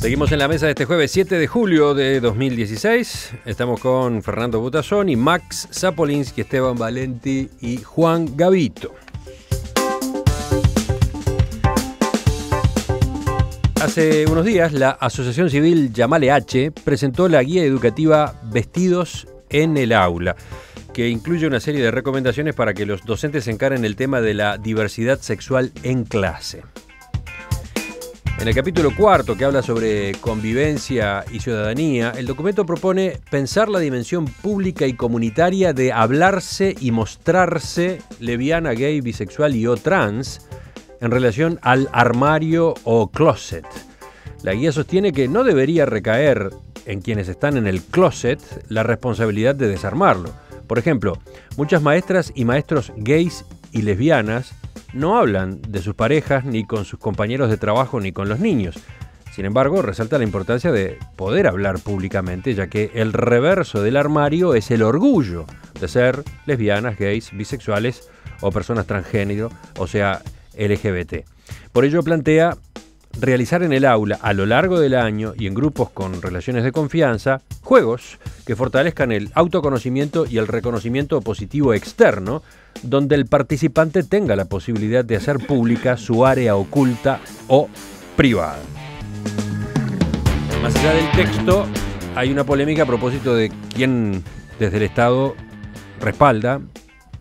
Seguimos en la mesa de este jueves 7 de julio de 2016. Estamos con Fernando Butazón y Max Zapolinski, Esteban Valenti y Juan Gavito. Hace unos días la Asociación Civil Yamale H presentó la guía educativa Vestidos en el aula, que incluye una serie de recomendaciones para que los docentes encaren el tema de la diversidad sexual en clase. En el capítulo cuarto, que habla sobre convivencia y ciudadanía, el documento propone pensar la dimensión pública y comunitaria de hablarse y mostrarse lesbiana, gay, bisexual y o trans en relación al armario o closet. La guía sostiene que no debería recaer en quienes están en el closet la responsabilidad de desarmarlo. Por ejemplo, muchas maestras y maestros gays y lesbianas no hablan de sus parejas, ni con sus compañeros de trabajo, ni con los niños. Sin embargo, resalta la importancia de poder hablar públicamente, ya que el reverso del armario es el orgullo de ser lesbianas, gays, bisexuales o personas transgénero, o sea, LGBT. Por ello plantea realizar en el aula a lo largo del año y en grupos con relaciones de confianza juegos que fortalezcan el autoconocimiento y el reconocimiento positivo externo, donde el participante tenga la posibilidad de hacer pública su área oculta o privada. Más allá del texto, hay una polémica a propósito de quién desde el Estado respalda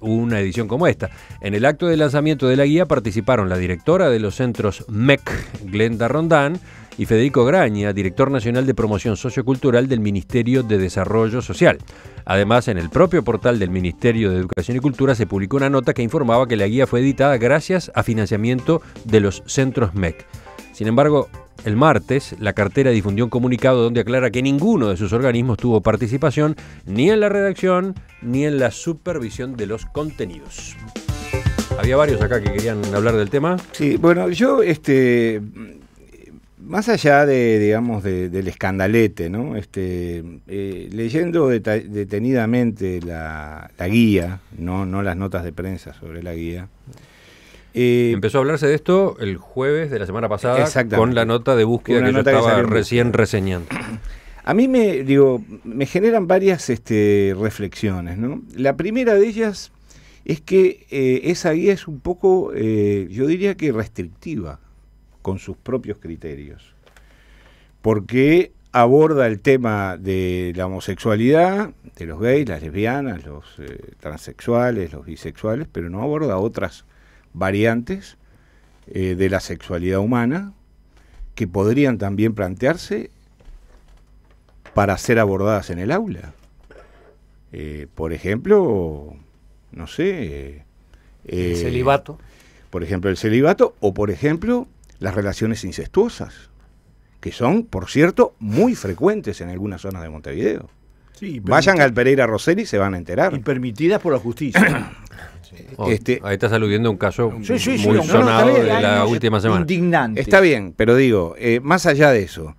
una edición como esta. En el acto de lanzamiento de la guía participaron la directora de los centros MEC, Glenda Rondán, y Federico Graña, director nacional de promoción sociocultural del Ministerio de Desarrollo Social. Además, en el propio portal del Ministerio de Educación y Cultura se publicó una nota que informaba que la guía fue editada gracias a financiamiento de los centros MEC. Sin embargo, el martes, la cartera difundió un comunicado donde aclara que ninguno de sus organismos tuvo participación ni en la redacción ni en la supervisión de los contenidos. Había varios acá que querían hablar del tema. Sí, bueno, yo, este, más allá de, digamos, del escandalete, ¿no? Este, eh, leyendo detenidamente la, guía, no, no las notas de prensa sobre la guía. Eh, Empezó a hablarse de esto el jueves de la semana pasada con la nota de búsqueda que yo estaba recién reseñando. A mí me, digo, me generan varias este, reflexiones. La primera de ellas es que eh, esa guía es un poco, eh, yo diría que restrictiva con sus propios criterios, porque aborda el tema de la homosexualidad, de los gays, las lesbianas, los transexuales, los bisexuales, pero no aborda otras variantes eh, de la sexualidad humana que podrían también plantearse para ser abordadas en el aula. Eh, por ejemplo, no sé... Eh, el celibato. Por ejemplo, el celibato o, por ejemplo, las relaciones incestuosas, que son, por cierto, muy frecuentes en algunas zonas de Montevideo. Sí, Vayan al Pereira Rosell y se van a enterar. Y permitidas por la justicia. Oh, este, ahí estás aludiendo a un caso muy sonado de la última semana. Está bien, pero digo, eh, más allá de eso,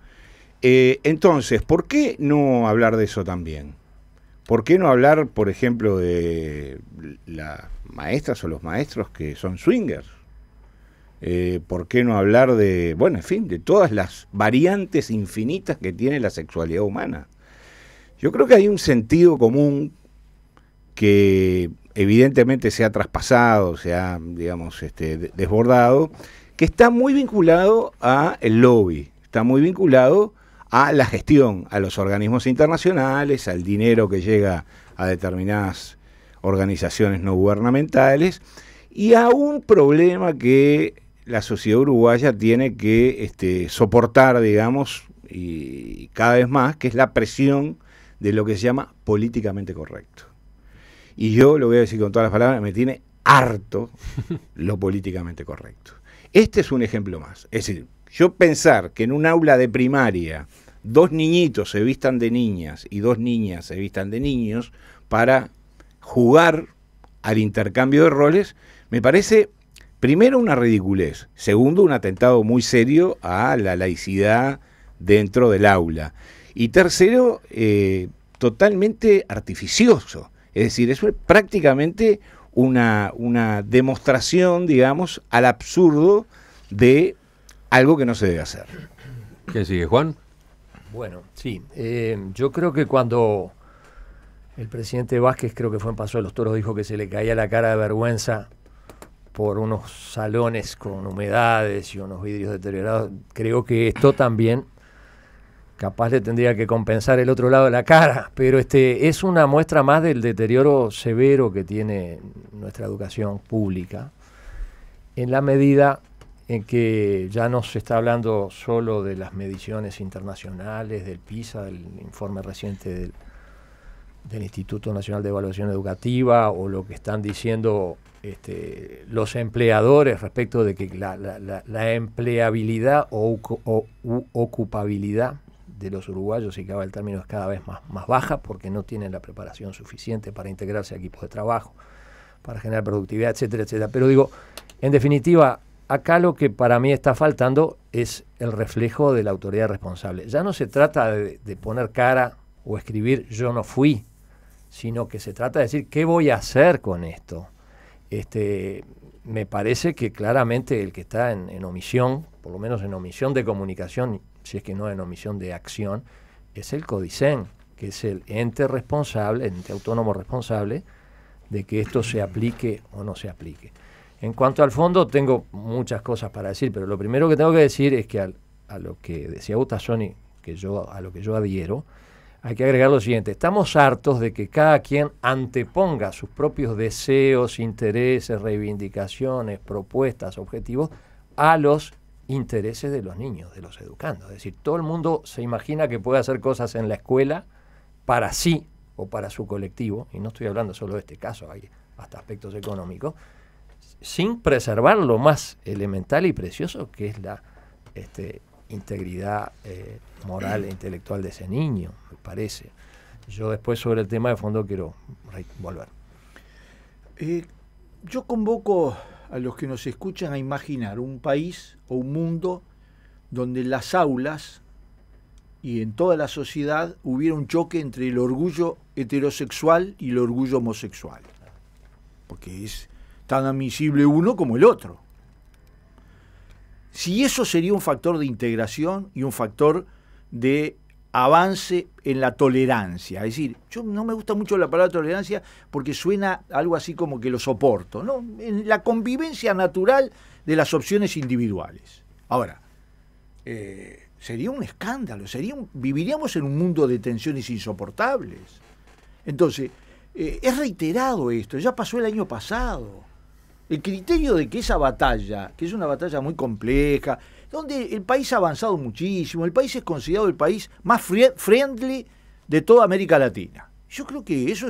eh, entonces, ¿por qué no hablar de eso también? ¿Por qué no hablar, por ejemplo, de las maestras o los maestros que son swingers? Eh, ¿Por qué no hablar de, bueno, en fin, de todas las variantes infinitas que tiene la sexualidad humana? Yo creo que hay un sentido común que evidentemente se ha traspasado, se ha, digamos, este, desbordado, que está muy vinculado a el lobby, está muy vinculado a la gestión, a los organismos internacionales, al dinero que llega a determinadas organizaciones no gubernamentales y a un problema que la sociedad uruguaya tiene que este, soportar, digamos, cada vez más, que es la presión de lo que se llama políticamente correcto. Y yo lo voy a decir con todas las palabras, me tiene harto lo políticamente correcto. Este es un ejemplo más. Es decir, yo pensar que en un aula de primaria dos niñitos se vistan de niñas y dos niñas se vistan de niños para jugar al intercambio de roles, me parece primero una ridiculez, segundo un atentado muy serio a la laicidad dentro del aula y tercero eh, totalmente artificioso. Es decir, eso es prácticamente una, una demostración, digamos, al absurdo de algo que no se debe hacer. ¿Qué sigue, Juan? Bueno, sí. Eh, yo creo que cuando el presidente Vázquez, creo que fue en Paso de los Toros, dijo que se le caía la cara de vergüenza por unos salones con humedades y unos vidrios deteriorados, creo que esto también capaz le tendría que compensar el otro lado de la cara, pero este es una muestra más del deterioro severo que tiene nuestra educación pública, en la medida en que ya no se está hablando solo de las mediciones internacionales, del PISA, del informe reciente del, Instituto Nacional de Evaluación Educativa o lo que están diciendo este, los empleadores respecto de que la, empleabilidad o, ocupabilidad de los uruguayos, y que va el término, es cada vez más, baja porque no tienen la preparación suficiente para integrarse a equipos de trabajo, para generar productividad, etcétera, etcétera. Pero digo, en definitiva, acá lo que para mí está faltando es el reflejo de la autoridad responsable. Ya no se trata de, poner cara o escribir yo no fui, sino que se trata de decir qué voy a hacer con esto. Este, me parece que claramente el que está en omisión, por lo menos en omisión de comunicación si es que no en omisión de acción, es el CODICEN, que es el ente responsable, ente autónomo responsable, de que esto se aplique o no se aplique. En cuanto al fondo, tengo muchas cosas para decir, pero lo primero que tengo que decir es que a lo que decía Sony que yo, a lo que yo adhiero, hay que agregar lo siguiente. Estamos hartos de que cada quien anteponga sus propios deseos, intereses, reivindicaciones, propuestas, objetivos a los intereses de los niños, de los educandos. Es decir, todo el mundo se imagina que puede hacer cosas en la escuela para sí o para su colectivo, y no estoy hablando solo de este caso, hay hasta aspectos económicos, sin preservar lo más elemental y precioso que es la este, integridad eh, moral e intelectual de ese niño, me parece. Yo después sobre el tema de fondo quiero volver. Eh, yo convoco a los que nos escuchan a imaginar un país o un mundo donde en las aulas y en toda la sociedad hubiera un choque entre el orgullo heterosexual y el orgullo homosexual. Porque es tan admisible uno como el otro. Si eso sería un factor de integración y un factor de avance en la tolerancia. Es decir, yo no me gusta mucho la palabra tolerancia porque suena algo así como que lo soporto, ¿no? En la convivencia natural de las opciones individuales. Ahora, eh, sería un escándalo, sería viviríamos en un mundo de tensiones insoportables. Entonces, eh, es reiterado esto, ya pasó el año pasado. El criterio de que esa batalla, que es una batalla muy compleja, donde el país ha avanzado muchísimo, el país es considerado el país más friendly de toda América Latina. Yo creo que eso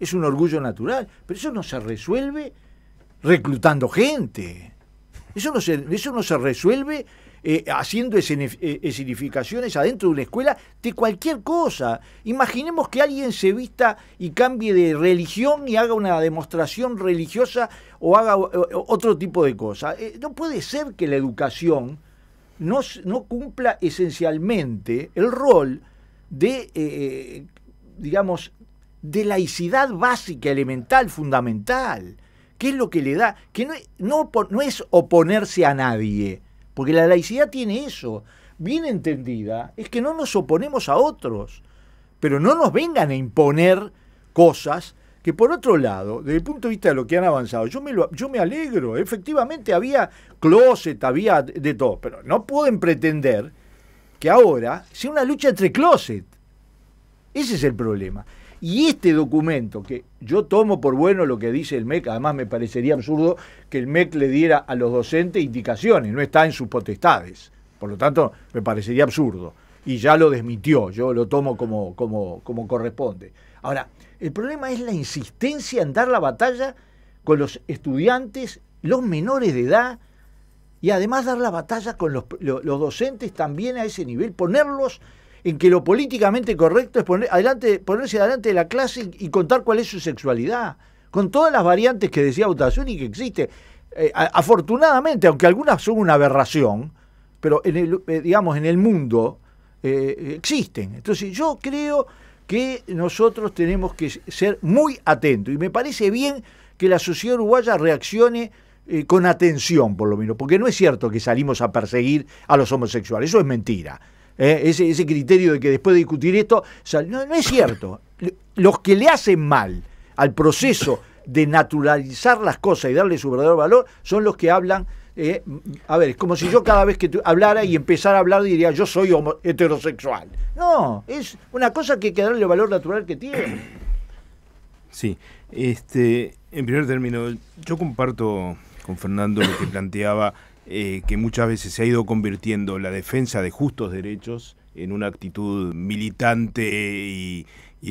es, un orgullo natural, pero eso no se resuelve reclutando gente. Eso no eso no se resuelve eh, haciendo eh, escenificaciones adentro de una escuela de cualquier cosa. Imaginemos que alguien se vista y cambie de religión y haga una demostración religiosa o haga otro tipo de cosa. Eh, no puede ser que la educación no, cumpla esencialmente el rol de, digamos, de laicidad básica, elemental, fundamental. que es lo que le da? Que no es oponerse a nadie, porque la laicidad tiene eso. Bien entendida, es que no nos oponemos a otros, pero no nos vengan a imponer cosas que por otro lado, desde el punto de vista de lo que han avanzado, yo me, yo me alegro, efectivamente había closet, había de todo, pero no pueden pretender que ahora sea una lucha entre closet. Ese es el problema. Y este documento, que yo tomo por bueno lo que dice el MEC, además me parecería absurdo que el MEC le diera a los docentes indicaciones, no está en sus potestades. Por lo tanto, me parecería absurdo. Y ya lo desmitió, yo lo tomo como, como, corresponde. Ahora, el problema es la insistencia en dar la batalla con los estudiantes, los menores de edad, y además dar la batalla con los, los docentes también a ese nivel, ponerlos en que lo políticamente correcto es poner, adelante, ponerse adelante de la clase y, contar cuál es su sexualidad, con todas las variantes que decía y que existe. Eh, afortunadamente, aunque algunas son una aberración, pero en el, eh, digamos, en el mundo eh, existen. Entonces yo creo que nosotros tenemos que ser muy atentos y me parece bien que la sociedad uruguaya reaccione con atención, por lo menos, porque no es cierto que salimos a perseguir a los homosexuales, eso es mentira. ¿eh? ese, criterio de que después de discutir esto, no, es cierto. Los que le hacen mal al proceso de naturalizar las cosas y darle su verdadero valor son los que hablan eh, a ver, es como si yo cada vez que hablara y empezara a hablar diría yo soy heterosexual. No, es una cosa que hay que darle el valor natural que tiene. Sí, este, en primer término, yo comparto con Fernando lo que planteaba eh, que muchas veces se ha ido convirtiendo la defensa de justos derechos en una actitud militante y,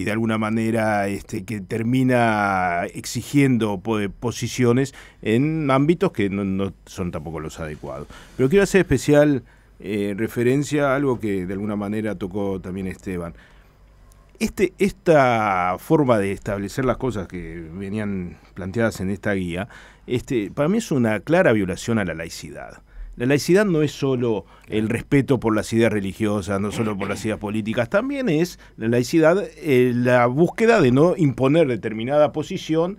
de alguna manera este, que termina exigiendo posiciones en ámbitos que no, son tampoco los adecuados. Pero quiero hacer especial eh, referencia a algo que de alguna manera tocó también Esteban. Este, esta forma de establecer las cosas que venían planteadas en esta guía, este, para mí es una clara violación a la laicidad. La laicidad no es solo el respeto por las ideas religiosas, no solo por las ideas políticas, también es la laicidad eh, la búsqueda de no imponer determinada posición,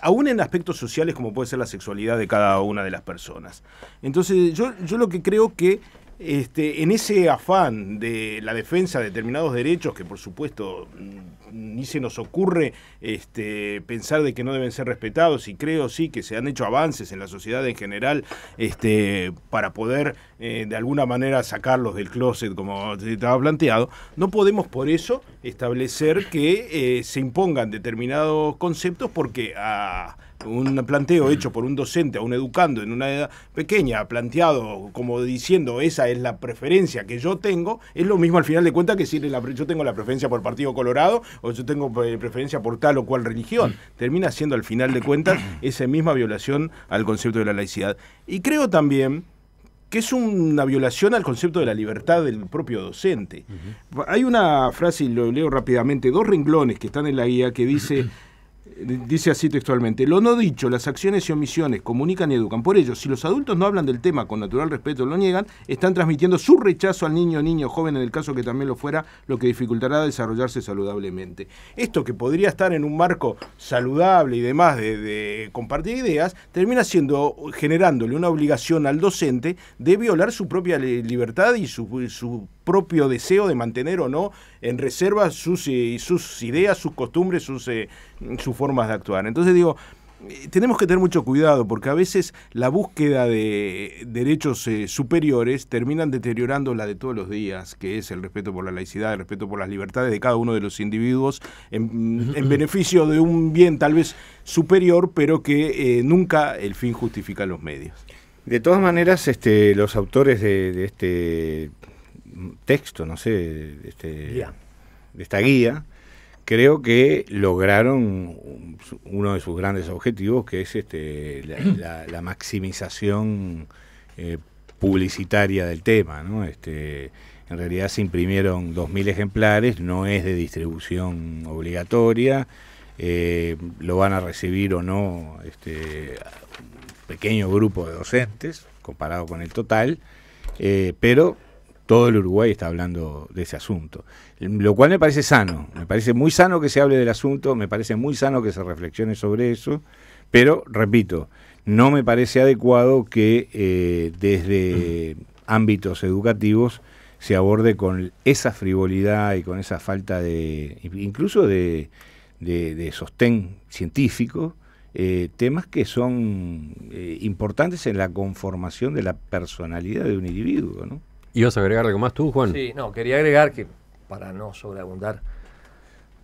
aún en aspectos sociales como puede ser la sexualidad de cada una de las personas. Entonces yo, yo lo que creo que este, en ese afán de la defensa de determinados derechos, que por supuesto mm, ni se nos ocurre este, pensar de que no deben ser respetados, y creo sí que se han hecho avances en la sociedad en general este, para poder eh, de alguna manera sacarlos del closet, como estaba planteado, no podemos por eso establecer que eh, se impongan determinados conceptos porque a un planteo hecho por un docente a un educando en una edad pequeña, planteado como diciendo esa es la preferencia que yo tengo, es lo mismo al final de cuentas que si yo tengo la preferencia por Partido Colorado o yo tengo eh, preferencia por tal o cual religión. Mm. Termina siendo al final de cuentas esa misma violación al concepto de la laicidad. Y creo también que es una violación al concepto de la libertad del propio docente. Hay una frase, y lo leo rápidamente, dos renglones que están en la guía que dice... Dice así textualmente, lo no dicho, las acciones y omisiones comunican y educan. Por ello, si los adultos no hablan del tema con natural respeto, lo niegan, están transmitiendo su rechazo al niño, niño, joven, en el caso que también lo fuera, lo que dificultará desarrollarse saludablemente. Esto que podría estar en un marco saludable y demás de, compartir ideas, termina siendo, generándole una obligación al docente de violar su propia libertad y su, su propio deseo de mantener o no en reserva sus, eh, sus ideas, sus costumbres, sus, eh, sus formas de actuar. Entonces digo, eh, tenemos que tener mucho cuidado porque a veces la búsqueda de derechos superiores terminan deteriorando la de todos los días, que es el respeto por la laicidad, el respeto por las libertades de cada uno de los individuos en, beneficio de un bien tal vez superior, pero que nunca el fin justifica los medios. De todas maneras, este, los autores de este texto, no sé, este, de, esta guía, creo que lograron uno de sus grandes objetivos, que es este, la, maximización eh, publicitaria del tema. Este, en realidad se imprimieron 2.000 ejemplares, no es de distribución obligatoria, eh, lo van a recibir o no este, un pequeño grupo de docentes, comparado con el total, eh, pero todo el Uruguay está hablando de ese asunto. Lo cual me parece sano, me parece muy sano que se hable del asunto, me parece muy sano que se reflexione sobre eso, pero repito, no me parece adecuado que eh, desde ámbitos educativos se aborde con esa frivolidad y con esa falta de, incluso de, sostén científico, eh, temas que son eh, importantes en la conformación de la personalidad de un individuo, ¿no? ¿Ibas a agregar algo más tú, Juan? Sí, no, quería agregar que, para no sobreabundar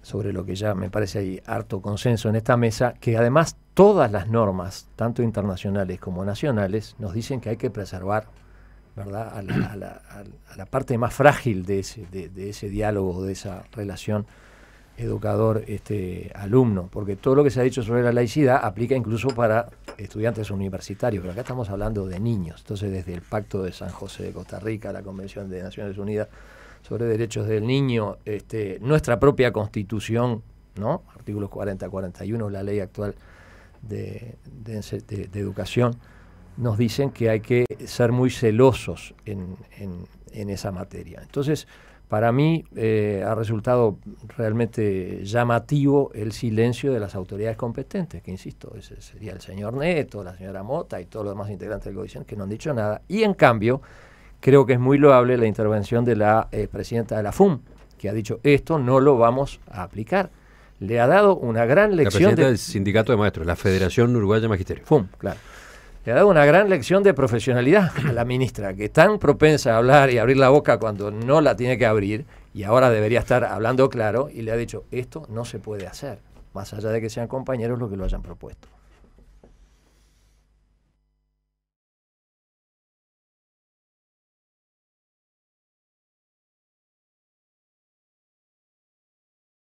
sobre lo que ya me parece hay harto consenso en esta mesa, que además todas las normas, tanto internacionales como nacionales, nos dicen que hay que preservar ¿verdad? A, la, parte más frágil de ese, de, de ese diálogo, de esa relación educador este, alumno, porque todo lo que se ha dicho sobre la laicidad aplica incluso para estudiantes universitarios, pero acá estamos hablando de niños. Entonces, desde el Pacto de San José de Costa Rica, la Convención de Naciones Unidas sobre Derechos del Niño, este, nuestra propia Constitución, ¿no? Artículos 40 41, la ley actual de, de educación, nos dicen que hay que ser muy celosos en, en, en esa materia. Entonces, para mí eh, ha resultado realmente llamativo el silencio de las autoridades competentes, que insisto, ese sería el señor Neto, la señora Mota y todos los demás integrantes del gobierno que no han dicho nada. Y en cambio, creo que es muy loable la intervención de la eh, presidenta de la FUM, que ha dicho esto no lo vamos a aplicar. Le ha dado una gran lección. La presidenta del Sindicato de Maestros, la Federación Uruguaya de Magisterio. FUM, claro le ha dado una gran lección de profesionalidad a la ministra, que es tan propensa a hablar y abrir la boca cuando no la tiene que abrir, y ahora debería estar hablando claro, y le ha dicho, esto no se puede hacer, más allá de que sean compañeros los que lo hayan propuesto.